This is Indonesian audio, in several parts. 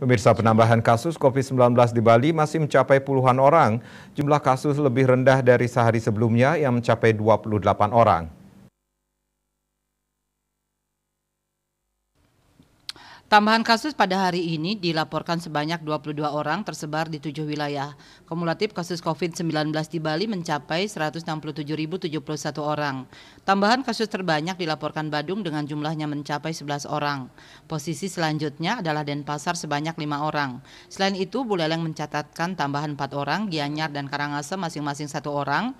Pemirsa penambahan kasus COVID-19 di Bali masih mencapai puluhan orang. Jumlah kasus lebih rendah dari sehari sebelumnya yang mencapai 28 orang. Tambahan kasus pada hari ini dilaporkan sebanyak 22 orang tersebar di tujuh wilayah. Kumulatif kasus COVID-19 di Bali mencapai 167.071 orang. Tambahan kasus terbanyak dilaporkan Badung dengan jumlahnya mencapai 11 orang. Posisi selanjutnya adalah Denpasar sebanyak lima orang. Selain itu, Buleleng mencatatkan tambahan empat orang, Gianyar dan Karangasem masing-masing satu orang,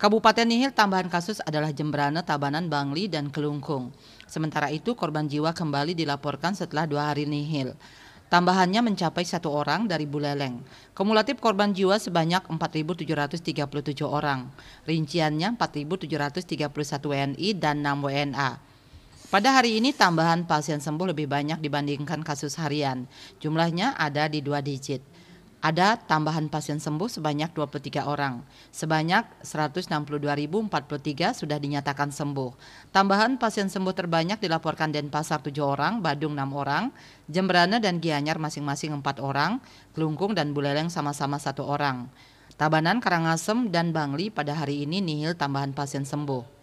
Kabupaten Nihil tambahan kasus adalah Jembrana, Tabanan, Bangli, dan Kelungkung. Sementara itu korban jiwa kembali dilaporkan setelah dua hari nihil. Tambahannya mencapai satu orang dari Buleleng. Kumulatif korban jiwa sebanyak 4.737 orang. Rinciannya 4.731 WNI dan 6 WNA. Pada hari ini tambahan pasien sembuh lebih banyak dibandingkan kasus harian. Jumlahnya ada di dua digit ada tambahan pasien sembuh sebanyak 23 orang. Sebanyak 162.043 sudah dinyatakan sembuh. Tambahan pasien sembuh terbanyak dilaporkan Denpasar 7 orang, Badung 6 orang, Jembrana dan Gianyar masing-masing 4 orang, Kelungkung dan Buleleng sama-sama 1 orang. Tabanan, Karangasem, dan Bangli pada hari ini nihil tambahan pasien sembuh.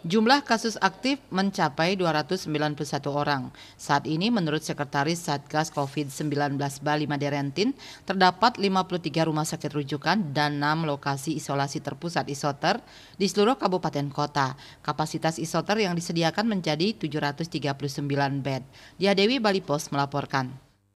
Jumlah kasus aktif mencapai 291 orang. Saat ini menurut Sekretaris Satgas COVID-19 Bali Maderentin, terdapat 53 rumah sakit rujukan dan 6 lokasi isolasi terpusat isoter di seluruh kabupaten kota. Kapasitas isoter yang disediakan menjadi 739 bed. Dia Dewi Bali Post melaporkan.